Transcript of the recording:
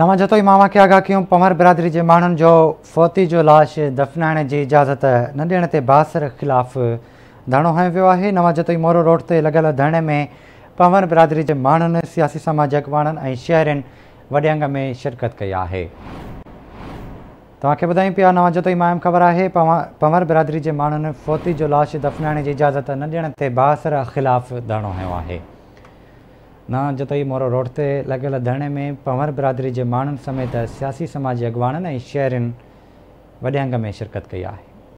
नवा नवजतो मामा के आगा क्यों पमर बिरादरी के माण्हुनि जो फौती जो लाश दफ़नाइण की इजाज़त नंढिण ते बासर ख़िलाफ़ु धरणो हुयो वियो आहे नवजतई मोरो रोड ते लॻियलु धरणे में पवर बिरादरी जे माण्हुनि सियासी समाज माण्हुनि ऐं शहरनि वॾे अङ में शिरकत कई आहे तव्हांखे ॿुधायूं पिया नवजो ई मायम ख़बर आहे पवां बिरादरी जे माण्हुनि फौती जो लाश दफ़नाइण जी इजाज़त न ॾिण ते बासर ख़िलाफ़ु धरणो हुयो आहे न जतई मोरो रोड ते लॻियल धरणे में पंवर बिरादरी जे मानन समेत सियासी समाज अॻुवाणनि ने शहरनि वॾे अङ में शिरकत कई है